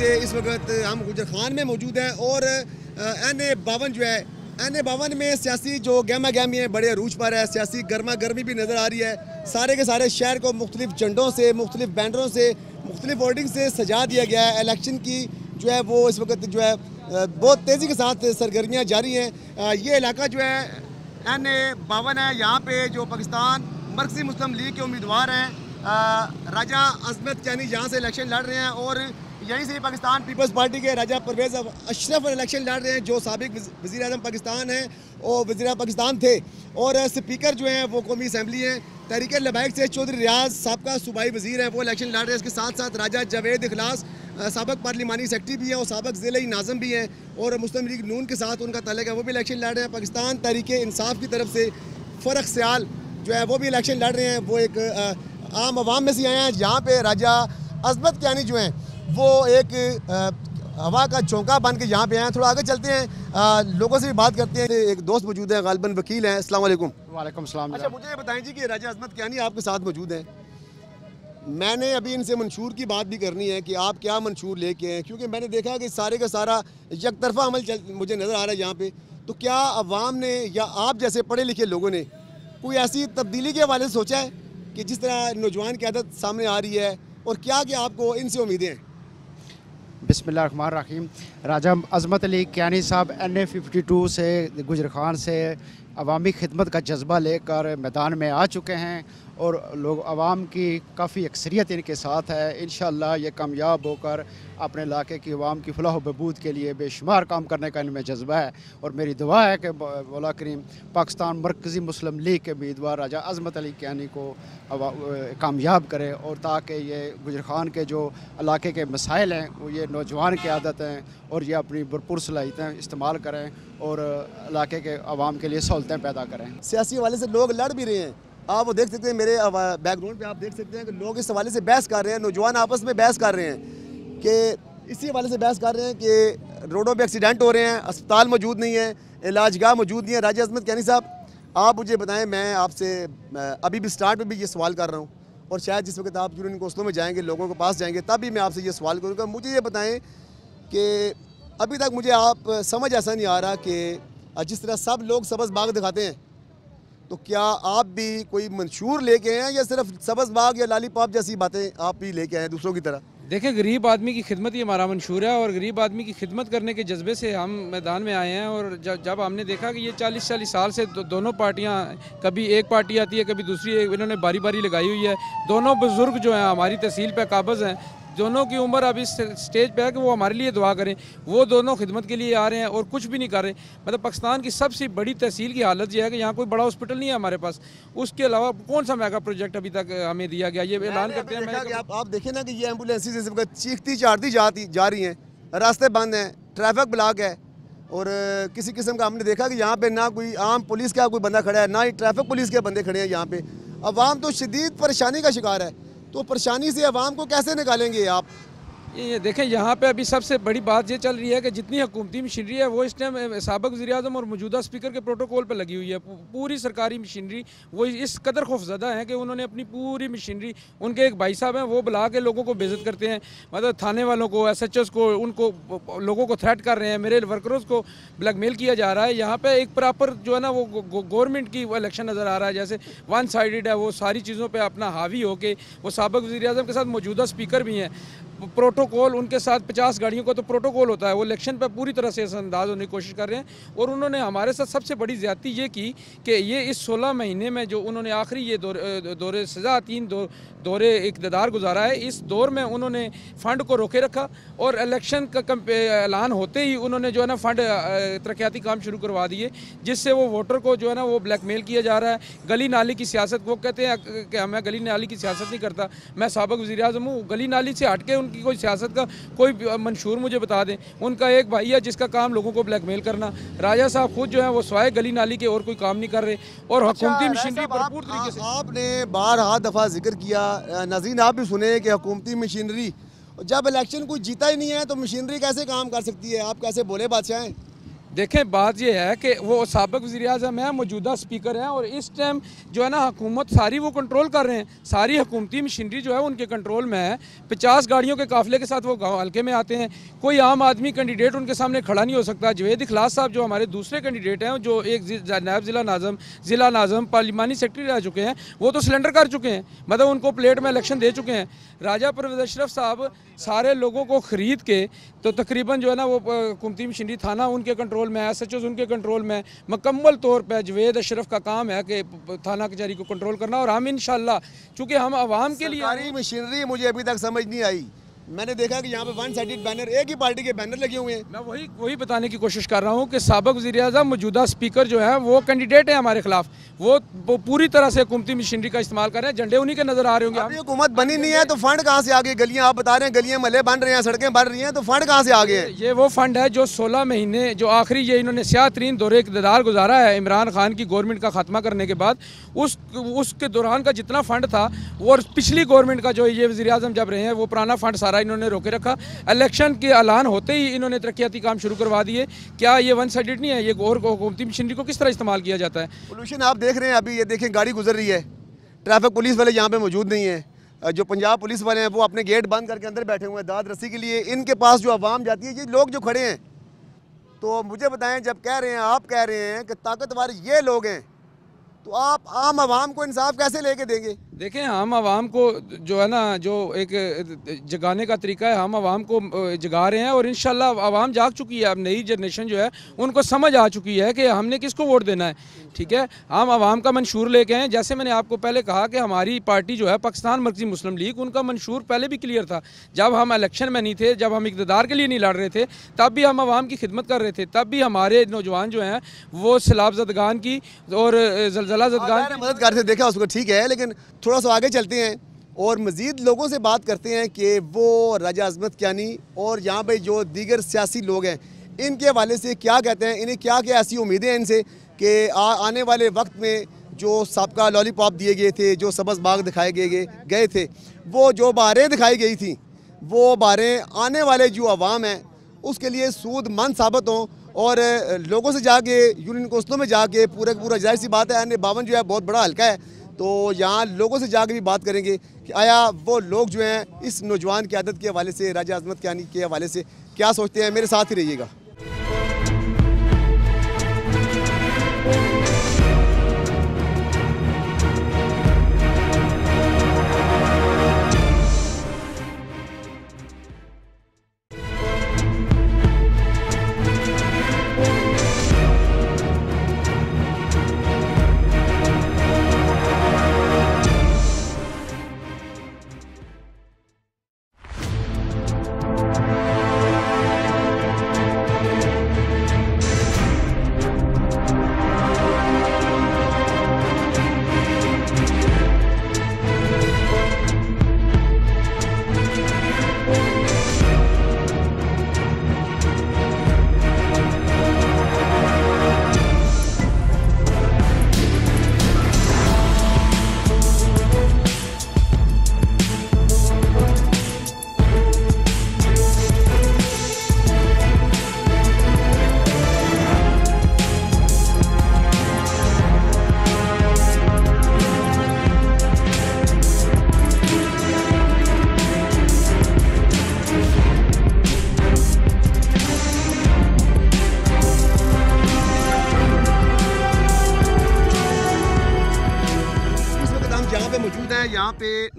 से इस वक्त हम गुजर खान में मौजूद हैं और एन ए बावन जो है एन ए बावन में सियासी जो गहमा गहमी है बड़े अरूज पर है सियासी गर्मा गर्मी भी नज़र आ रही है सारे के सारे शहर को मुख्तलिफ झंडों से मुख्तलिफ बैनरों से मुख्तलिफ होर्डिंग से सजा दिया गया है इलेक्शन की जो है वो इस वक्त जो है बहुत तेज़ी के साथ सरगर्मियाँ जारी हैं ये इलाका जो है एन ए बावन है यहाँ पर जो पाकिस्तान मरकजी मुस्लिम लीग के उम्मीदवार हैं राजा अजमत चैनी यहाँ से इलेक्शन लड़ रहे हैं और यहीं से पाकिस्तान पीपल्स पार्टी के राजा परवेज अशरफ इलेक्शन लड़ रहे हैं जो सबक वजी अजम पाकिस्तान हैं और वजी पाकिस्तान थे और स्पीकर जो हैं वो कौमी असम्बली हैं तहरीक लबाइक से चौधरी रियाज सबका सूबाई वजीर हैं वो इलेक्शन लड़ रहे हैं इसके साथ साथ राजा जावेद अखलास सबक पार्लिमानी सेक्रेटरी भी हैं और सबक ज़िले नाजम भी हैं और मुस्लिम लीग नून के साथ उनका तलक है वो भी इलेक्शन लड़ रहे हैं पाकिस्तान तहरीक इंसाफ की तरफ से फ़र्क सयाल जो है वो भी इलेक्शन लड़ रहे हैं वो एक आम आवाम में से आए हैं यहाँ पर राजा अजमत क्यानी जो हैं वो एक हवा का चौंका बन के यहाँ पे आए हैं थोड़ा आगे चलते हैं आ, लोगों से भी बात करते हैं एक दोस्त मौजूद हैं गालबन वकील हैं अस्सलाम वालेकुम वालेकुम सलाम अच्छा मुझे ये बताएं जी कि राजा अजमत क्या नहीं आपके साथ मौजूद हैं मैंने अभी इनसे मंशूर की बात भी करनी है कि आप क्या मंशूर लेके हैं क्योंकि मैंने देखा कि सारे का सारा यक तरफा अमल मुझे नज़र आ रहा है यहाँ पर तो क्या अवाम ने या आप जैसे पढ़े लिखे लोगों ने कोई ऐसी तब्दीली के हवाले से सोचा है कि जिस तरह नौजवान की आदत सामने आ रही है और क्या क्या आपको इनसे उम्मीदें हैं रहीम राजा अजमत अली कैनी साहब एन ए फिफ्टी टू से गुजर खान से अवामी खिदमत का जज्बा लेकर मैदान में आ चुके हैं और लोग आवाम की काफ़ी अक्सरियत इनके साथ है इन ये कामयाब होकर अपने इलाके की आवाम की फलाह बहबूद के लिए बेशुमार काम करने का इनमें जज्बा है और मेरी दुआ है कि मौला करीम पाकिस्तान मरकज़ी मुस्लिम लीग के उम्मीदवार राजा अजमत अली कैनी को कामयाब करे और ताकि ये गुजर खान के जो इलाके के मसाइल हैं वो ये नौजवान की आदत हैं और ये अपनी भरपूर सलाहितें इस्तेमाल करें और इलाके के आवाम के लिए सहूलतें पैदा करें सियासी हवाले से लोग लड़ भी रहे हैं आप वो देख सकते हैं मेरे बैकग्राउंड पे आप देख सकते हैं कि लोग इस हवाले से बहस कर रहे हैं नौजवान आपस में बहस कर रहे हैं कि इसी हवाले से बहस कर रहे हैं कि रोडों पे एक्सीडेंट हो रहे हैं अस्पताल मौजूद नहीं है इलाजगाह मौजूद नहीं है राजा अजमत कैनी साहब आप मुझे बताएं मैं आपसे अभी भी स्टार्ट में भी ये सवाल कर रहा हूँ और शायद जिस वक्त आप जुड़े कौंसलों में जाएँगे लोगों के पास जाएँगे तब भी मैं आपसे ये सवाल करूँगा मुझे ये बताएँ कि अभी तक मुझे आप समझ ऐसा नहीं आ रहा कि जिस तरह सब लोग सबज बाग दिखाते हैं तो क्या आप भी कोई मंशूर लेके आए हैं या सिर्फ सबज बाग या लाली पाप जैसी बातें आप भी लेके आए हैं दूसरों की तरह देखें गरीब आदमी की खिदमत ही हमारा मंशूर है और गरीब आदमी की खिदमत करने के जज्बे से हम मैदान में आए हैं और जब जब हमने देखा कि ये चालीस चालीस साल से दो, दोनों पार्टियाँ कभी एक पार्टी आती है कभी दूसरी एक इन्होंने बारी बारी लगाई हुई है दोनों बुज़ुर्ग जो हैं हमारी तहसील पर काबज़ हैं दोनों की उम्र अभी स्टेज पे है कि वो हमारे लिए दुआ करें वो दोनों खिदमत के लिए आ रहे हैं और कुछ भी नहीं कर रहे मतलब पाकिस्तान की सबसे बड़ी तहसील की हालत यह है कि यहाँ कोई बड़ा हॉस्पिटल नहीं है हमारे पास उसके अलावा कौन सा मेगा प्रोजेक्ट अभी तक हमें दिया गया ये ऐलान करते हैं आप, देखें ना कि ये एम्बुलेंसी चीखती चाड़ती जाती जा रही हैं रास्ते बंद हैं ट्रैफिक ब्लॉक है और किसी किस्म का हमने देखा कि यहाँ पे ना कोई आम पुलिस का कोई बंदा खड़ा है ना ही ट्रैफिक पुलिस के बंदे खड़े हैं यहाँ पे अवाम तो शदीद परेशानी का शिकार है तो परेशानी से आवाम को कैसे निकालेंगे आप ये देखें यहाँ पे अभी सबसे बड़ी बात ये चल रही है कि जितनी हुकूमती मशीनरी है वो इस टाइम सबक वजी अजम और मौजूदा स्पीकर के प्रोटोकॉल पर लगी हुई है पूरी सरकारी मशीनरी वो इस कदर खौफजदा है कि उन्होंने अपनी पूरी मशीनरी उनके एक भाई साहब हैं वो बुला के लोगों को बेजत करते हैं मतलब थाने वालों को एस एच एस को उनको लोगों को थ्रेट कर रहे हैं मेरे वर्करों को ब्लैकमेल किया जा रहा है यहाँ पर एक प्रॉपर जो है ना वो गवर्नमेंट की इलेक्शन नज़र आ रहा है जैसे वन साइड है वो सारी चीज़ों पर अपना हावी हो के वो सबक वजी अजम के साथ मौजूदा स्पीकर भी हैं प्रोटोकॉल उनके साथ पचास गाड़ियों का तो प्रोटोकॉल होता है वो इलेक्शन पर पूरी तरह से अंदाज होने की कोशिश कर रहे हैं और उन्होंने हमारे साथ सबसे बड़ी ज्यादती ये की कि ये इस सोलह महीने में जो उन्होंने आखिरी ये दौरे दौरे सजा तीन दौरे इकतदार गुजारा है इस दौर में उन्होंने फ़ंड को रोके रखा और इलेक्शन का ऐलान होते ही उन्होंने जो है ना फ़ंड तरक्याती काम शुरू करवा दिए जिससे वो वोटर को जो है ना वो ब्लैकमेल किया जा रहा है गली नाली की सियासत वो कहते हैं कि मैं गली नाली की सियासत नहीं करता मैं सबक वजी अजम हूँ गली नाली से हट के उन उनकी कोई सियासत का कोई मंशूर मुझे बता दें उनका एक भाई है जिसका काम लोगों को ब्लैकमेल करना राजा साहब खुद जो है वो स्वाय गली नाली के और कोई काम नहीं कर रहे और अच्छा, हुकूमती मशीनरी भरपूर तरीके से आपने बार बारह दफ़ा जिक्र किया नजीन आप भी सुने कि हुकूमती मशीनरी जब इलेक्शन कोई जीता ही नहीं है तो मशीनरी कैसे काम कर सकती है आप कैसे बोले बादशाह हैं देखें बात यह है कि वो सबक वजी अजम है मौजूदा स्पीकर हैं और इस टाइम जो है ना हुकूमत सारी वो कंट्रोल कर रहे हैं सारी हकूमती मशीनरी जो है उनके कंट्रोल में है पचास गाड़ियों के काफिले के साथ वो गाँव हल्के में आते हैं कोई आम आदमी कैंडिडेट उनके सामने खड़ा नहीं हो सकता जवेद इखलास साहब जो हमारे दूसरे कैंडिडेट हैं जो एक नायब ज़िला नाजम ज़िला नाजम पार्लिमानी सेक्रेटरी रह चुके हैं वो तो सिलेंडर कर चुके हैं मतलब उनको प्लेट में इलेक्शन दे चुके हैं राजा परवेज अशरफ साहब सारे लोगों को ख़रीद के तो तकरीबन जो है ना वो कुमती मशीनरी थाना उनके कंट्रोल में है एस एच उनके कंट्रोल में मकम्मल तौर पर जवेद अशरफ का काम है कि थाना कचहरी को कंट्रोल करना और हम इन चूँकि हम आवाम के लिए मशीनरी मुझे अभी तक समझ नहीं आई मैंने देखा कि यहाँ पे वन साइडेड बैनर एक ही पार्टी के बैनर लगे हुए हैं मैं वही वही बताने की कोशिश कर रहा हूँ कि सबक वजी अजम मौजूदा स्पीकर जो है वो कैंडिडेट है हमारे खिलाफ वो, वो पूरी तरह से हुकूमती मशीनरी का इस्तेमाल कर रहे हैं झंडे उन्हीं के नजर आ रहे होंगे हुकूमत बनी नहीं है तो फंड कहाँ से आ गए गलियाँ आप बता रहे हैं गलियाँ मले बन रहे हैं सड़कें बन रही हैं तो फंड कहाँ से आ गए ये वो फंड है जो सोलह महीने जो आखिरी ये इन्होंने सियाह तरीन दौरे इकतदार गुजारा है इमरान खान की गवर्नमेंट का खात्मा करने के बाद उस उसके दौरान का जितना फंड था और पिछली गवर्नमेंट का जो ये वजी जब रहे हैं वो पुराना फंड सारा इन्होंने रोके रखा इलेक्शन के ऐलान होते ही इन्होंने तरक्याती काम शुरू करवा दिए क्या ये वन साइडेड नहीं है ये और हुकूमती मशीनरी को किस तरह इस्तेमाल किया जाता है पोलूशन आप देख रहे हैं अभी ये देखें गाड़ी गुजर रही है ट्रैफिक पुलिस वाले यहाँ पर मौजूद नहीं है जो पंजाब पुलिस वाले हैं वो अपने गेट बंद करके अंदर बैठे हुए हैं दाद रस्सी के लिए इनके पास जो आवाम जाती है ये लोग जो खड़े हैं तो मुझे बताएं जब कह रहे हैं आप कह रहे हैं कि ताकतवर ये लोग हैं तो आप आम आवाम को इंसाफ कैसे लेके देंगे देखें हम आवाम को जो है ना जो एक जगाने का तरीका है हम आवाम को जगा रहे हैं और इन आवाम जाग चुकी है अब नई जनरेशन जो है उनको समझ आ चुकी है कि हमने किसको वोट देना है ठीक है हम आवाम का मंशूर लेके हैं जैसे मैंने आपको पहले कहा कि हमारी पार्टी जो है पाकिस्तान मर्जी मुस्लिम लीग उनका मंशूर पहले भी क्लियर था जब हम इलेक्शन में नहीं थे जब हम इकतदार के लिए नहीं लड़ रहे थे तब भी हम आवाम की खिदमत कर रहे थे तब भी हमारे नौजवान जो हैं वो सैलाब जदगान की और जलजला जदगान मदद कर देखा उसको ठीक है लेकिन थोड़ा सा आगे चलते हैं और मज़ीद लोगों से बात करते हैं कि वो राजा अजमत क्यानी और यहाँ पर जो दीगर सियासी लोग हैं इनके हवाले से क्या कहते हैं इन्हें क्या क्या ऐसी उम्मीदें हैं इनसे कि आने वाले वक्त में जो सबका लॉलीपॉप दिए गए थे जो सबज बाग दिखाए गए गए थे वो जो बारें दिखाई गई थी वो बारें आने वाले जो आवाम हैं उसके लिए सूद मंद साबित हों और लोगों से जाके यूनियन कोस्तों में जाके पूरे पूरा जाहिर सी बात है अन्य बावन जो है बहुत बड़ा हल्का है तो यहाँ लोगों से जाकर भी बात करेंगे कि आया वो लोग जो हैं इस नौजवान की आदत के हवाले से राजा आजमत आनी के हवाले से क्या सोचते हैं मेरे साथ ही रहिएगा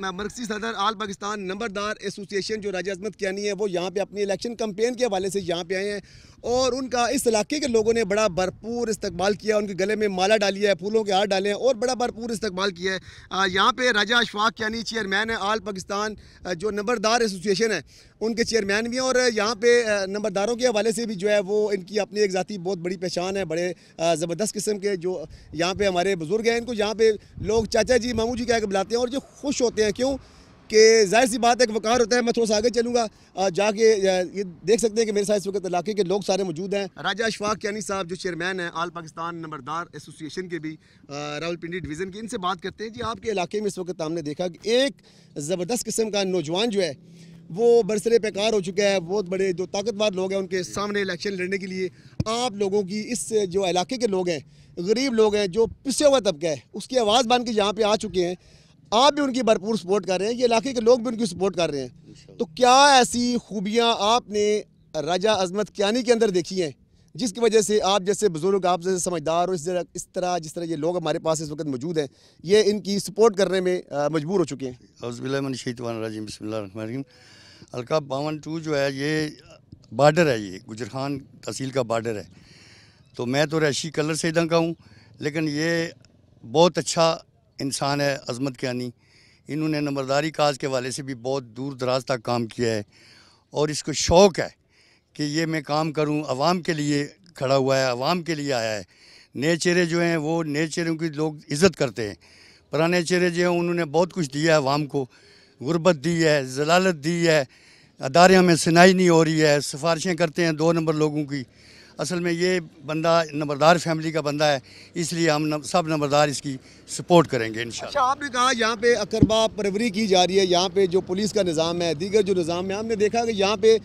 मरकजी सदर आल पाकिस्तान नंबरदार एसोसिएशन जो राजा अजमत कियानी है वो यहाँ पे अपनी इलेक्शन कम्पेन के हवाले से यहाँ पे आए हैं और उनका इस इलाके के लोगों ने बड़ा भरपूर इस्तेमाल किया उनके गले में माला डाली है फूलों के हार डाले हैं और बड़ा भरपूर इस्तेमाल किया है यहाँ पर राजा अशफाक यानी चेयरमैन है आल पाकिस्तान जो नंबरदार एसोसिएशन है उनके चेयरमैन भी हैं और यहाँ पे नंबरदारों के हवाले से भी जो है वो इनकी अपनी एक ज़ाती बहुत बड़ी पहचान है बड़े ज़बरदस्त किस्म के जो यहाँ पे हमारे बुज़ुर्ग हैं इनको यहाँ पे लोग चाचा जी मामू जी कह के बुलाते हैं और जो खुश होते हैं क्यों कि जाहिर सी बात है कि वकार होता है मैं थोड़ा सा आगे चलूँगा जाके ये देख सकते हैं कि मेरे साथ इस वक्त इलाके के लोग सारे मौजूद हैं राजा अशफाक यानी साहब जो चेयरमैन हैं आल पाकिस्तान नंबरदार एसोसिएशन के भी पिंडी डिवीज़न के इनसे बात करते हैं जी आपके इलाके में इस वक्त हमने देखा कि एक ज़बरदस्त किस्म का नौजवान जो है वो बरसरे पेकार हो चुका है बहुत बड़े जो ताकतवर लोग हैं उनके सामने इलेक्शन लड़ने के लिए आप लोगों की इस जो इलाके के लोग हैं गरीब लोग हैं जो पिसे हुआ तबका है उसकी आवाज़ बन के यहाँ पे आ चुके हैं आप भी उनकी भरपूर सपोर्ट कर रहे हैं ये इलाके के लोग भी उनकी सपोर्ट कर रहे हैं तो क्या ऐसी खूबियाँ आपने राजा अजमत क्यानी के अंदर देखी हैं जिसकी वजह से आप जैसे बुज़ुर्ग आप जैसे समझदार हो इस तरह इस तरह जिस तरह ये लोग हमारे पास इस वक्त मौजूद हैं ये इनकी सपोर्ट करने में मजबूर हो चुके हैं अलका बावन टू जो है ये बार्डर है ये गुजर खान तहसील का बार्डर है तो मैं तो रैशी कलर से इधर का हूँ लेकिन ये बहुत अच्छा इंसान है अजमत क्यानी इन्होंने नंबरदारी काज के वाले से भी बहुत दूर दराज तक काम किया है और इसको शौक़ है कि ये मैं काम करूं आवाम के लिए खड़ा हुआ है आवाम के लिए आया है नए चेहरे जो हैं वो नए चेहरों की लोग इज़्ज़त करते हैं पुराने चेहरे जो हैं उन्होंने बहुत कुछ दिया है आवाम को गुर्बत दी है जलालत दी है अदारे में सुनाई नहीं हो रही है सिफारिशें करते हैं दो नंबर लोगों की असल में ये बंदा नंबरदार फैमिली का बंदा है इसलिए हम न, सब नंबरदार इसकी सपोर्ट करेंगे इन अच्छा आपने कहा यहाँ पे अकरबा परवरी की जा रही है यहाँ पे जो पुलिस का निज़ाम है दीगर जो निज़ाम है हमने देखा कि यहाँ पे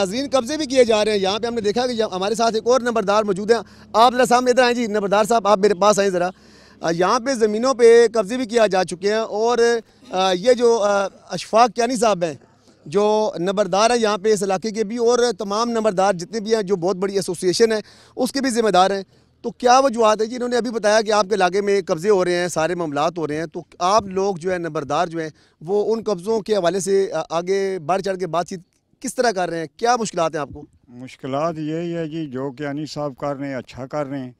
नाजरीन कब्ज़े भी किए जा रहे हैं यहाँ पे हमने देखा कि हमारे साथ एक और नंबरदार मौजूद हैं आप ज़रा सामने इधर आए जी नंबरदार साहब आप मेरे पास आएँ ज़रा यहाँ पे ज़मीनों पर कब्ज़े भी किया जा चुके हैं और ये जो अशफाक क्यानी साहब हैं जो नंबरदार हैं यहाँ पे इस इलाके के भी और तमाम नंबरदार जितने भी हैं जो बहुत बड़ी एसोसिएशन है उसके भी ज़िम्मेदार हैं तो क्या वजूहत है जी इन्होंने अभी बताया कि आपके इलाके में कब्ज़े हो रहे हैं सारे मामलात हो रहे हैं तो आप लोग जो है नंबरदार जो हैं वो उन कब्ज़ों के हवाले से आगे बढ़ चढ़ के बातचीत किस तरह कर रहे हैं क्या मुश्किल हैं आपको मुश्किल यही है जी जो कि अनिस साहब कर रहे हैं अच्छा कर रहे हैं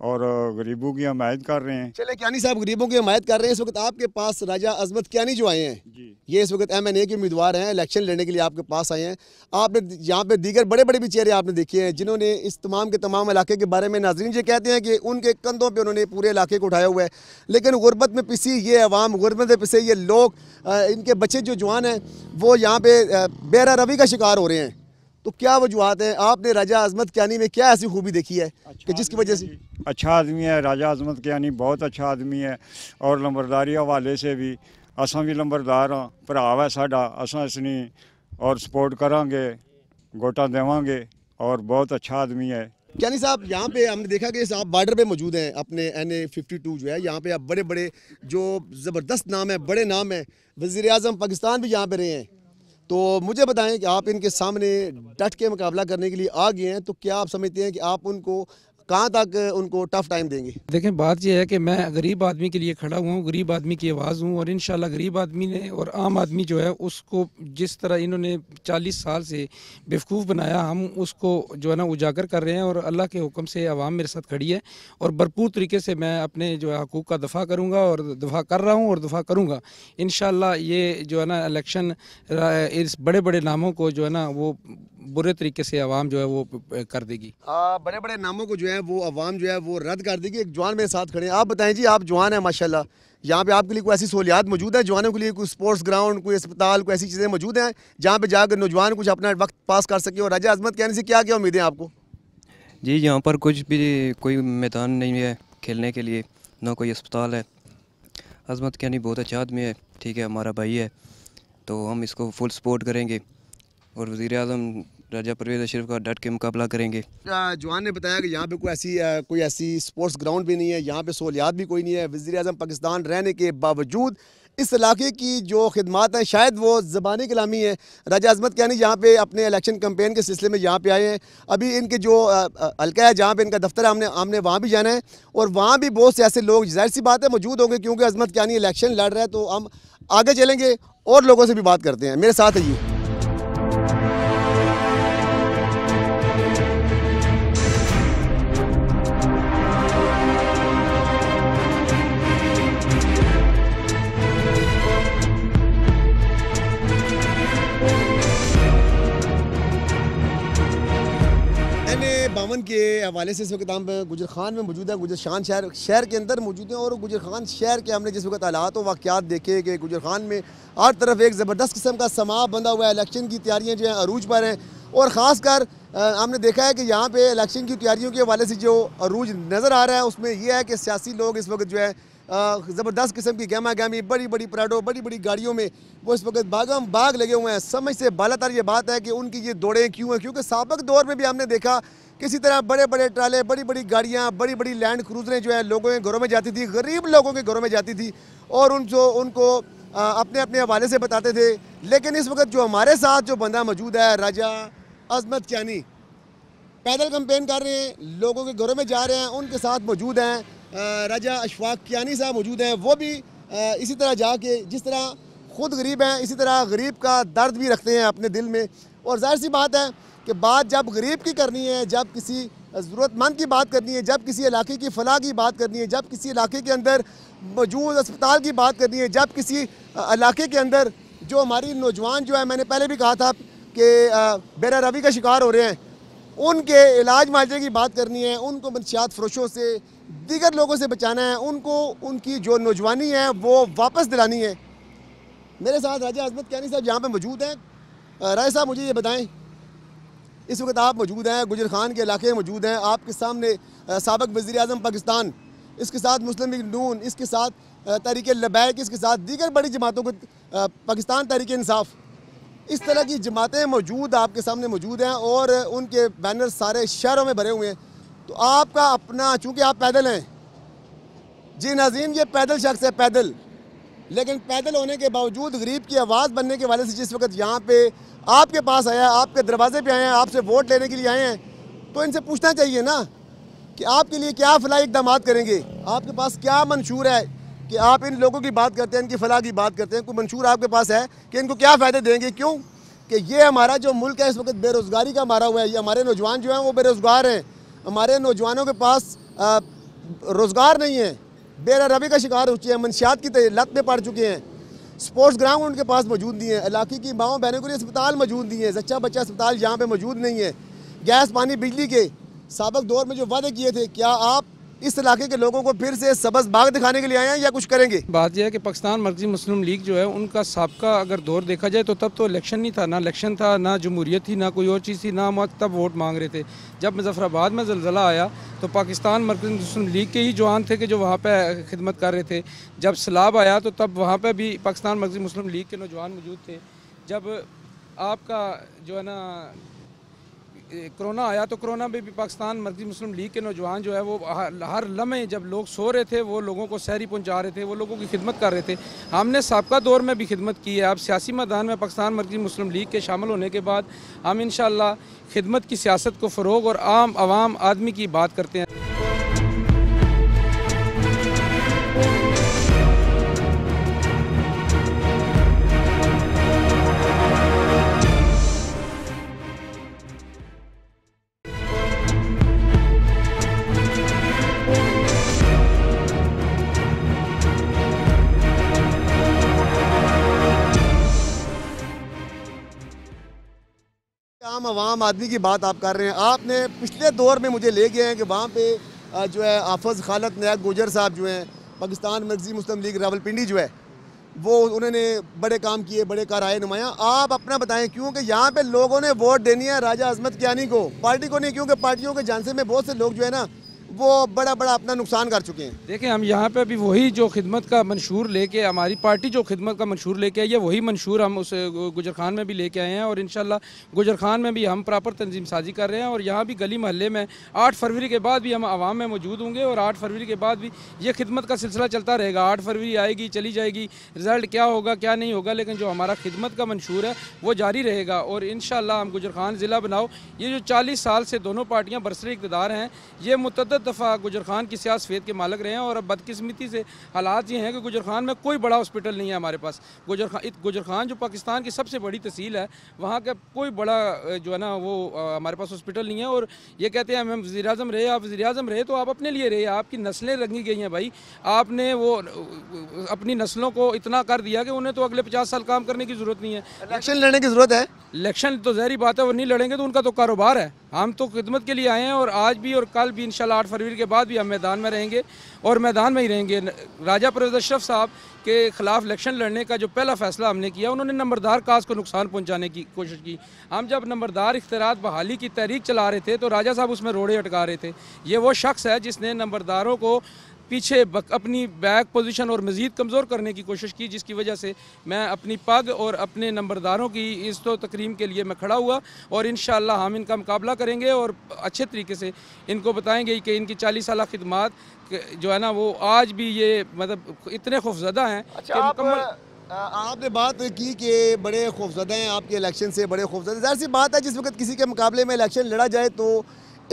और गरीबों की हमायत कर रहे हैं चले क्यानी साहब गरीबों की हमायत कर रहे हैं इस वक्त आपके पास राजा अजमत क्यानी जो आए हैं ये इस वक्त एम एन ए के उम्मीदवार हैं इलेक्शन लड़ने के लिए आपके पास आए हैं आपने यहाँ पे दीगर बड़े बड़े भी चेहरे आपने देखे हैं जिन्होंने इस तमाम के तमाम इलाके के बारे में नाजरन ये कहते हैं कि उनके कंधों पर उन्होंने पूरे इलाके को उठाया हुआ है लेकिन गुरबत में पिसी ये अवाम गुरबत में पिसे ये लोग इनके बच्चे जो जवान हैं वो यहाँ पे बेरा रवि का शिकार हो रहे हैं तो क्या वजूहत है आपने राजा अजमत कियानी में क्या ऐसी खूबी देखी है अच्छा कि जिसकी वजह से अच्छा आदमी है राजा अजमत कियानी बहुत अच्छा आदमी है और लंबरदारी हवाले से भी असा भी लंबरदार हाँ भराव है साढ़ा असा इसनी और सपोर्ट करा गोटा देवे और बहुत अच्छा आदमी है यानी साहब यहाँ पे हमने देखा कि आप बॉर्डर पे मौजूद हैं अपने एन ए फिफ्टी टू जो है यहाँ पे आप बड़े बड़े जो ज़बरदस्त नाम है बड़े नाम है वज़ी अजम पाकिस्तान भी यहाँ पे रहे हैं तो मुझे बताएं कि आप इनके सामने डट के मुकाबला करने के लिए आ गए हैं तो क्या आप समझते हैं कि आप उनको कहाँ तक उनको टफ टाइम देंगे देखें बात यह है कि मैं गरीब आदमी के लिए खड़ा हुआ हूँ गरीब आदमी की आवाज़ हूँ और इन गरीब आदमी ने और आम आदमी जो है उसको जिस तरह इन्होंने चालीस साल से बेवकूफ़ बनाया हम उसको जो है ना उजागर कर रहे हैं और अल्लाह के हुक्म से आवाम मेरे साथ खड़ी है और भरपूर तरीके से मैं अपने जो है हकूक़ का दफ़ा करूँगा और दफ़ा कर रहा हूँ और दफ़ा करूँगा इन ये जो है ना इलेक्शन इस बड़े बड़े नामों को जो है ना वो बुरे तरीके से आवाम जो है वो कर देगी आ, बड़े बड़े नामों को जो है वो आवाम जो है वो रद्द कर देगी एक जवान मेरे साथ खड़े हैं आप बताएं जी आप जवान हैं माशाल्लाह यहाँ पे आपके लिए कोई ऐसी सहूलियात मौजूद है जवानों के लिए कोई स्पोर्ट्स ग्राउंड कोई अस्पताल कोई ऐसी चीज़ें मौजूद हैं जहाँ पर जाकर नौजवान कुछ अपना वक्त पास कर सके और राजा अजमत कहने से क्या क्या उम्मीदें आपको जी यहाँ पर कुछ भी कोई मैदान नहीं है खेलने के लिए ना कोई अस्पताल है अजमत कहनी बहुत अच्छा आदमी है ठीक है हमारा भाई है तो हम इसको फुल सपोर्ट करेंगे और वज़ी अजम राजा परवेज अशरफ का डट के मुकाबला करेंगे जवान ने बताया कि यहाँ पे कोई ऐसी कोई ऐसी स्पोर्ट्स ग्राउंड भी नहीं है यहाँ पे सहूलियात भी कोई नहीं है वज़ी अजम पाकिस्तान रहने के बावजूद इस इलाके की जो खदमात हैं शायद वो ज़बानी कलामी है राजा अजमत कहनी यहाँ पे अपने इलेक्शन कम्पेन के सिलसिले में यहाँ पे आए हैं अभी इनके जो हल्का है जहाँ पे इनका दफ्तर है हमने हमने वहाँ भी जाना है और वहाँ भी बहुत से ऐसे लोग जाहिर सी बात है मौजूद होंगे क्योंकि अजमत कहनी इलेक्शन लड़ रहा है तो हम आगे चलेंगे और लोगों से भी बात करते हैं मेरे साथ है ये दामन के हवाले से इस वक्त हम गुजर खान में मौजूद है गुजर शान शहर शहर के अंदर मौजूद हैं और गुजर खान शहर के हमने जिस वक्त हालात और वाक़ात देखे कि गुजर खान में हर तरफ एक ज़बरदस्त किस्म का समा बंधा हुआ है इलेक्शन की तैयारियाँ जो हैं अरूज पर हैं और ख़ासकर हमने देखा है कि यहाँ पर इलेक्शन की तैयारियों के हवाले से जो अरूज नज़र आ रहा है उसमें यह है कि सियासी लोग इस वक्त जो है ज़बरदस्त किस्म की गहमा गहमी बड़ी बड़ी पराडो बड़ी बड़ी गाड़ियों में वो इस वक्त बागम बाग लगे हुए हैं समझ से बालातर ये बात है कि उनकी ये दौड़ें क्यों हैं क्योंकि सबक दौर में भी हमने देखा किसी तरह बड़े बड़े ट्राले बड़ी बड़ी गाड़ियाँ बड़ी बड़ी लैंड क्रूजरें जो है लोगों के घरों में जाती थी गरीब लोगों के घरों में जाती थी और उन जो उनको अपने अपने हवाले से बताते थे लेकिन इस वक्त जो हमारे साथ जो बंदा मौजूद है राजा अजमत क्यानी पैदल कंपेन कर रहे हैं लोगों के घरों में जा रहे हैं उनके साथ मौजूद हैं राजा अशफाक क्यानी साहब मौजूद हैं वो भी इसी तरह जाके जिस तरह खुद गरीब हैं इसी तरह गरीब का दर्द भी रखते हैं अपने दिल में और जाहिर सी बात है कि बात जब गरीब की करनी है जब किसी ज़रूरतमंद की बात करनी है जब किसी इलाके की फलाह की बात करनी है जब किसी इलाके के अंदर मौजूद अस्पताल की बात करनी है जब किसी इलाके के अंदर जो हमारी नौजवान जो है मैंने पहले भी कहा था कि बेरा रवि का शिकार हो रहे हैं उनके इलाज माजे की बात करनी है उनको मनशियात फ्रोशों से दीगर लोगों से बचाना है उनको उनकी जो नौजवानी है वो वापस दिलानी है मेरे साथ राजा अजमत कैनी साहब यहाँ पर मौजूद हैं राय साहब मुझे ये बताएं इस वक्त आप मौजूद हैं गुजर खान के इलाके मौजूद हैं आपके सामने सबक वज़ी अजम पाकिस्तान इसके साथ मुस्लिम लीग नून इसके साथ तहरीक लबैक इसके साथ दीगर बड़ी जमातों को पाकिस्तान तहरीक इंसाफ इस तरह की जमातें मौजूद आपके सामने मौजूद हैं और उनके बैनर सारे शहरों में भरे हुए हैं तो आपका अपना चूँकि आप पैदल हैं जी नाजीम ये पैदल शख्स है पैदल लेकिन पैदल होने के बावजूद गरीब की आवाज़ बनने के वाले से जिस वक्त यहाँ पे आपके पास आया है आपके दरवाजे पे आए हैं आपसे वोट लेने के लिए आए हैं तो इनसे पूछना चाहिए ना कि आपके लिए क्या फलाह इकदाम करेंगे आपके पास क्या मंशूर है कि आप इन लोगों की बात करते हैं इनकी फलाह की बात करते हैं कोई मंशूर आपके पास है कि इनको क्या फ़ायदे देंगे क्यों कि ये हमारा जो मुल्क है इस वक्त बेरोज़गारी का मारा हुआ है ये हमारे नौजवान जो हैं वो बेरोज़गार हैं हमारे नौजवानों के पास रोज़गार नहीं है बेरा का शिकार हो चुके हैं मनशियात की लत में पड़ चुके हैं स्पोर्ट्स ग्राउंड उनके पास मौजूद नहीं है इलाके की माओ बहनों के लिए अस्पताल मौजूद नहीं है जच्चा बच्चा अस्पताल यहाँ पर मौजूद नहीं है गैस पानी बिजली के सबक दौर में जो वादे किए थे क्या आप इस इलाके के लोगों को फिर से सबस बाग दिखाने के लिए आए हैं या कुछ करेंगे बात यह है कि पाकिस्तान मर्जी मुस्लिम लीग जो है उनका सबका अगर दौर देखा जाए तो तब तो इलेक्शन नहीं था ना इलेक्शन था ना जमहूरियत थी ना कोई और चीज़ थी ना हम तब वोट मांग रहे थे जब मुजफ्फराबाद में जलजिला आया तो पाकिस्तान मरकज मुस्लिम लीग के ही जवान थे कि जो वहाँ पर खिदमत कर रहे थे जब सैलाब आया तो तब वहाँ पर भी पाकिस्तान मरकज मुस्लिम लीग के नौजवान मौजूद थे जब आपका जो है ना कोरोना आया तो कोरोना में भी पाकिस्तान मर्जी मुस्लिम लीग के नौजवान जो है वो हर लम्हे जब लोग सो रहे थे वो लोगों को शहरी पहुंचा रहे थे वो लोगों की खिदमत कर रहे थे हमने सबका दौर में भी खिदमत की है अब सियासी मैदान में पाकिस्तान मर्जी मुस्लिम लीग के शामिल होने के बाद हम इन खिदमत की सियासत को फ़रोग और आम आवाम आदमी की बात करते हैं आम आदमी की बात आप कर रहे हैं आपने पिछले दौर में मुझे ले गए हैं कि वहाँ पे जो है आफज खालत नायक गुजर साहब जो हैं पाकिस्तान मरकजी मुस्लिम लीग रावलपिंडी जो है वो उन्होंने बड़े काम किए बड़े आए नुमाया आप अपना बताएं क्योंकि यहाँ पे लोगों ने वोट देनी है राजा अजमत कियानी को पार्टी को नहीं क्योंकि पार्टियों के जानसे में बहुत से लोग जो है ना वो बड़ा बड़ा अपना नुकसान कर चुके हैं देखें हम यहाँ पे भी वही जो खिदमत का मंशूर लेके हमारी पार्टी जो खिदमत का मंशूर लेके आई है वही मंशूर हम उस गुजर खान में भी लेके आए हैं और इन गुजर खान में भी हम प्रॉपर तंजीम साजी कर रहे हैं और यहाँ भी गली महल्ले में आठ फरवरी के बाद भी हम आवाम में मौजूद होंगे और आठ फरवरी के बाद भी ये खिदमत का सिलसिला चलता रहेगा आठ फरवरी आएगी चली जाएगी रिज़ल्ट क्या होगा क्या नहीं होगा लेकिन जो हमारा खिदमत का मंशूर है वो जारी रहेगा और इन हम गुजर खान ज़िला बनाओ ये जो चालीस साल से दोनों पार्टियाँ बरसरी इकतदार हैं ये मुतद मुतद दफ़ा गुजर खान की सियास सफ़ेद के मालक रहे हैं और अब बदकस्मती से हालात ये हैं कि गुजर खान में कोई बड़ा हॉस्पिटल नहीं है हमारे पास गुजर खान गुजर खान जो पाकिस्तान की सबसे बड़ी तहसील है वहाँ का कोई बड़ा जो है ना वो हमारे पास हॉस्पिटल नहीं है और ये कहते हैं हम वजी अजम रहे आप वजी अजम रहे तो आप अपने लिए रहे आपकी नस्लें रंगी गई हैं भाई आपने वो अपनी नस्लों को इतना कर दिया कि उन्हें तो अगले पचास साल काम करने की ज़रूरत नहीं है इलेक्शन लड़ने की ज़रूरत है इलेक्शन तो जहरी बात है वो नहीं लड़ेंगे तो उनका तो कारोबार है हम तो खिदमत के लिए आए हैं और आज भी और कल भी इन शाला फरवरी के बाद भी हम मैदान में रहेंगे और मैदान में ही रहेंगे राजा परवेज अशरफ साहब के खिलाफ इलेक्शन लड़ने का जो पहला फैसला हमने किया उन्होंने नंबरदार काज को नुकसान पहुंचाने की कोशिश की हम जब नंबरदार इख्तरात बहाली की तहरीक चला रहे थे तो राजा साहब उसमें रोड़े अटका रहे थे ये वो शख्स है जिसने नंबरदारों को पीछे बक, अपनी बैक पोजीशन और मज़ीद कमज़ोर करने की कोशिश की जिसकी वजह से मैं अपनी पग और अपने नंबरदारों की इस तो तकरीम के लिए मैं खड़ा हुआ और इन हम इनका मुकाबला करेंगे और अच्छे तरीके से इनको बताएंगे कि इनकी चालीस साल खदमात जो है ना वो आज भी ये मतलब इतने खौफजदा हैं अच्छा, आपने बात की कि बड़े खौफजदा हैं आपके इलेक्शन से बड़े खौफजदा जाहिर सी बात है जिस वक्त किसी के मुकाबले में इलेक्शन लड़ा जाए तो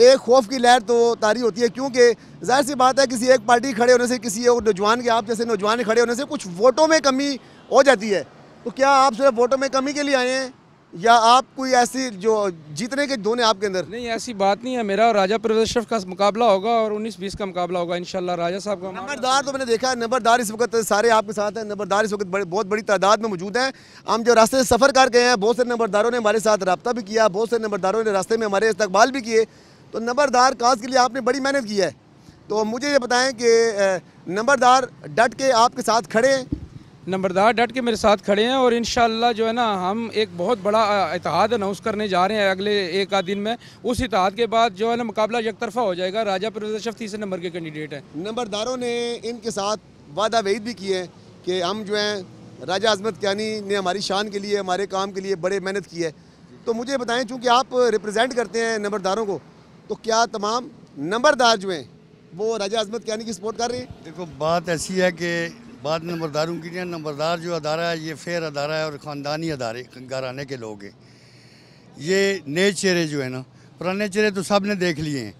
एक खौफ की लहर तो तारी होती है क्योंकि जाहिर सी बात है किसी एक पार्टी खड़े होने से किसी और नौजवान के आप जैसे नौजवान खड़े होने से कुछ वोटों में कमी हो जाती है तो क्या आप सिर्फ वोटों में कमी के लिए आए हैं या आप कोई ऐसी जो जीतने के दोने आपके अंदर नहीं ऐसी बात नहीं है मेरा और राजा परवेज का मुकाबला होगा और 19-20 का मुकाबला होगा इंशाल्लाह राजा साहब का नंबरदार तो मैंने देखा है नंबरदार इस वक्त सारे आपके साथ हैं नंबरदार इस वक्त बहुत बड़ी तादाद में मौजूद हैं हम जो रास्ते से सफ़र कर गए हैं बहुत से नंबरदारों ने हमारे साथ रबता भी किया बहुत से नंबरदारों ने रास्ते में हमारे इस्तबाल भी किए तो नंबरदार काज के लिए आपने बड़ी मेहनत की है तो मुझे ये बताएं कि नंबरदार डट के आपके साथ खड़े हैं नंबरदार डट के मेरे साथ खड़े हैं और इन जो है ना हम एक बहुत बड़ा इतिहाद अनाउंस करने जा रहे हैं अगले एक आध दिन में उस इतिहाद के बाद जो है ना मुकाबला यकतरफा हो जाएगा राजा प्रदेश तीसरे नंबर के कैंडिडेट हैं नंबरदारों ने इनके साथ वादा वेद भी किए हैं कि हम जो हैं राजा अजमत क्यानी ने हमारी शान के लिए हमारे काम के लिए बड़े मेहनत की है तो मुझे बताएं चूँकि आप रिप्रजेंट करते हैं नंबरदारों को तो क्या तमाम नंबरदार जो हैं वो राजा अजमत क्या की सपोर्ट कर रही है देखो बात ऐसी है कि बात नंबरदारों की नहीं नंबरदार जो अदारा है ये फेयर अदारा है और ख़ानदानी अदारे घराने के लोग हैं ये नए चेहरे जो है ना पुराने चेहरे तो सब ने देख लिए हैं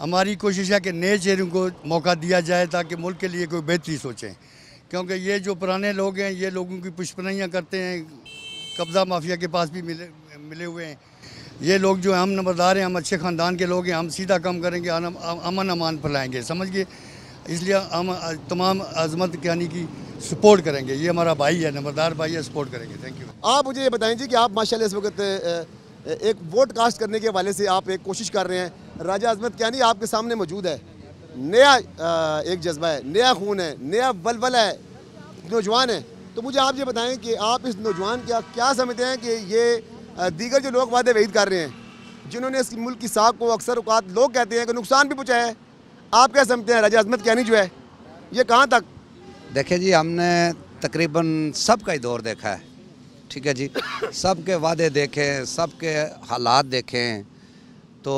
हमारी कोशिश है कि नए चेहरों को मौका दिया जाए ताकि मुल्क के लिए कोई बेहतरी सोचें क्योंकि ये जो पुराने लोग हैं ये लोगों की पुष्पनियाँ करते हैं कब्ज़ा माफिया के पास भी मिले मिले हुए हैं ये लोग जो है हम नंबरदार हैं हम अच्छे ख़ानदान के लोग हैं हम सीधा काम करेंगे अमन अमान फैलाएँगे समझिए इसलिए हम तमाम अजमत यानी की सपोर्ट करेंगे ये हमारा भाई है नंबरदार भाई है सपोर्ट करेंगे थैंक यू आप मुझे ये बताएं जी कि आप माशाल्लाह इस वक्त एक वोट कास्ट करने के वाले से आप एक कोशिश कर रहे हैं राजा अजमत क्या आपके सामने मौजूद है नया एक जज्बा है नया खून है नया बलबल है नौजवान है तो मुझे आप ये बताएं कि आप इस नौजवान का क्या समझते हैं कि ये दीगर जो लोग वादे वहीद कर रहे हैं जिन्होंने इस मुल्क की साख को अक्सर अवकात लोग कहते हैं कि नुकसान भी पहुँचाया है आप क्या समझते हैं राजा अजमत कहनी जो है ये कहाँ तक देखिए जी हमने तकरीबन सब का ही दौर देखा है ठीक है जी सब के वादे देखें सब के हालात देखें तो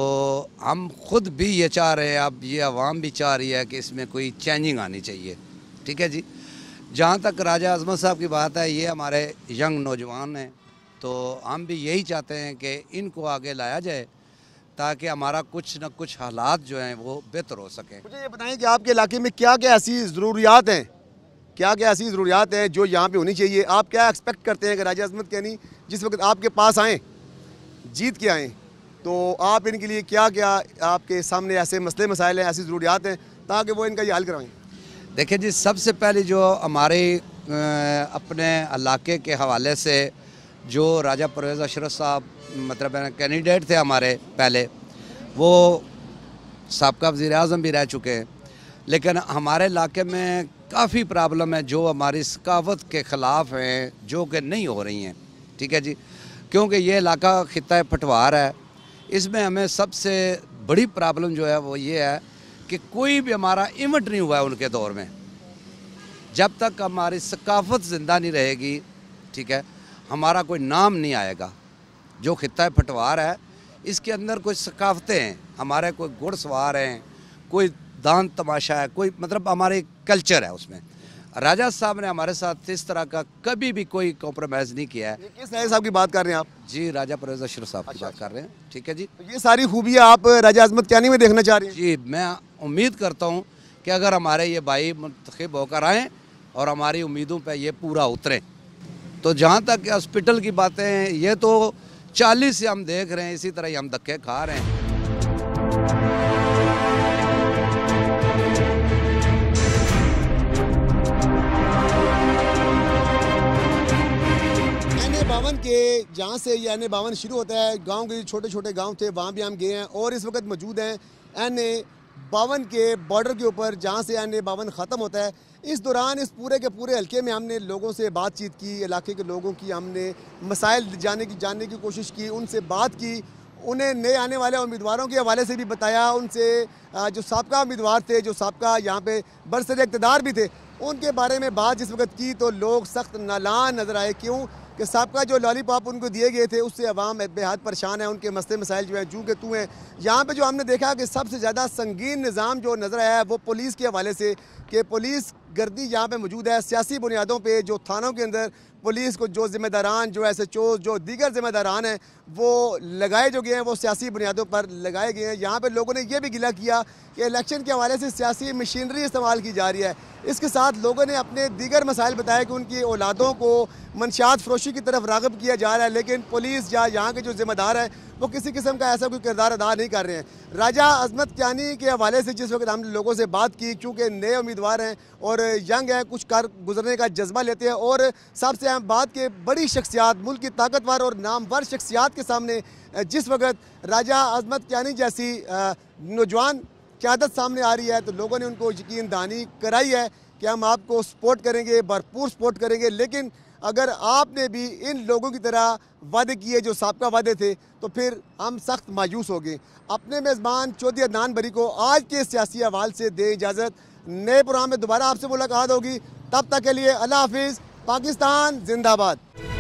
हम खुद भी ये चाह रहे हैं अब ये आवाम भी चाह रही है कि इसमें कोई चेंजिंग आनी चाहिए ठीक है जी जहाँ तक राजा अजमत साहब की बात है ये हमारे यंग नौजवान हैं तो हम भी यही चाहते हैं कि इनको आगे लाया जाए ताकि हमारा कुछ न कुछ हालात जो हैं वो बेहतर हो सकें मुझे ये बताएं कि आपके इलाके में क्या क्या ऐसी ज़रूरियात हैं क्या क्या ऐसी ज़रूरियात हैं जो यहाँ पे होनी चाहिए आप क्या एक्सपेक्ट करते हैं कि राजा अजमत नहीं जिस वक्त आपके पास आएँ जीत के आएँ तो आप इनके लिए क्या क्या आपके सामने ऐसे मसले मसाइल हैं ऐसी ज़रूरियात हैं ताकि वो इनका ये हल करवाएँ देखिए जी सबसे पहले जो हमारे अपने इलाके के हवाले से जो राजा परवेज़ अशरफ साहब मतलब कैंडिडेट थे हमारे पहले वो सबका वज़ी अजम भी रह चुके हैं लेकिन हमारे इलाके में काफ़ी प्रॉब्लम है जो हमारी सकावत के ख़िलाफ़ हैं जो कि नहीं हो रही हैं ठीक है जी क्योंकि ये इलाका ख़िता पटवार है इसमें हमें सबसे बड़ी प्रॉब्लम जो है वो ये है कि कोई भी हमारा इवेंट नहीं हुआ है उनके दौर में जब तक हमारी सकाफत ज़िंदा नहीं रहेगी ठीक है हमारा कोई नाम नहीं आएगा जो खिता पटवार है इसके अंदर कोई सकाफतें हैं हमारे कोई घुड़सवार हैं कोई दान तमाशा है कोई मतलब हमारे कल्चर है उसमें राजा साहब ने हमारे साथ इस तरह का कभी भी कोई कॉम्प्रोमाइज़ नहीं किया है किस राजा साहब की बात कर रहे हैं आप जी राजा परवेज अशरफ साहब अच्छा, की बात अच्छा। कर रहे हैं ठीक है जी तो ये सारी खूबियाँ आप राजा अजमत क्यानी में देखना चाह रहे हैं जी मैं उम्मीद करता हूँ कि अगर हमारे ये भाई मंतखब होकर आएँ और हमारी उम्मीदों पर ये पूरा उतरें तो जहाँ तक हॉस्पिटल की बातें हैं ये तो चालीस से हम देख रहे हैं इसी तरह ही हम धक्के खा रहे हैं बावन के जहाँ से ये एन ए बावन शुरू होता है गांव के छोटे छोटे गांव थे वहाँ भी हम गए हैं और इस वक्त मौजूद हैं एन ए बावन के बॉर्डर के ऊपर जहाँ से यानी बावन ख़त्म होता है इस दौरान इस पूरे के पूरे हलके में हमने लोगों से बातचीत की इलाके के लोगों की हमने मसाइल जाने की जानने की कोशिश की उनसे बात की उन्हें नए आने वाले उम्मीदवारों के हवाले से भी बताया उनसे जो सबका उम्मीदवार थे जो सबका यहाँ पे बरसर इकतदार भी थे उनके बारे में बात जिस वक्त की तो लोग सख्त नालान नज़र आए क्यों कि सबका जो लॉलीपॉप उनको दिए गए थे उससे अवाम बेहद परेशान है उनके मसले मसाइल जो है जू के तू हैं यहाँ पर जो हमने देखा कि सबसे ज़्यादा संगीन निज़ाम जो नज़र आया है वो पुलिस के हवाले से कि पुलिस गर्दी यहाँ पे मौजूद है सियासी बुनियादों पे जो थानों के अंदर पुलिस को जो जिम्मेदारान जो एस एच ओ जो दीगर जिम्मेदारान हैं वो लगाए जो गए हैं वो सियासी बुनियादों पर लगाए गए हैं यहाँ पर लोगों ने यह भी गिला किया कि इलेक्शन के हवाले से सियासी मशीनरी इस्तेमाल की जा रही है इसके साथ लोगों ने अपने दीगर मसाइल बताए कि उनकी औलादों को मनशात फरोशी की तरफ रागब किया जा रहा है लेकिन पुलिस या यहाँ के जो जिम्मेदार हैं वो किसी किस्म का ऐसा कोई किरदार अदा नहीं कर रहे हैं राजा अजमत क्यानी के हवाले से जिस वक्त हम लोगों से बात की चूँकि नए उम्मीदवार हैं और यंग हैं कुछ कार गुजरने का जज्बा लेते हैं और सबसे अहम बात के बड़ी शख्सियात मुल्क की ताकतवर और नामवर शख्सियात के सामने जिस वक्त राजा अजमत क्यानी जैसी नौजवान क्यादत सामने आ रही है तो लोगों ने उनको यकीन दानी कराई है कि हम आपको सपोर्ट करेंगे भरपूर सपोर्ट करेंगे लेकिन अगर आपने भी इन लोगों की तरह वादे किए जो सबका वादे थे तो फिर हम सख्त मायूस हो गए अपने मेज़बान चौधरी अदनान बरी को आज के सियासी हवाल से दें इजाज़त नए प्रोग्राम में दोबारा आपसे मुलाकात होगी तब तक के लिए अल्लाह हाफिज़ पाकिस्तान जिंदाबाद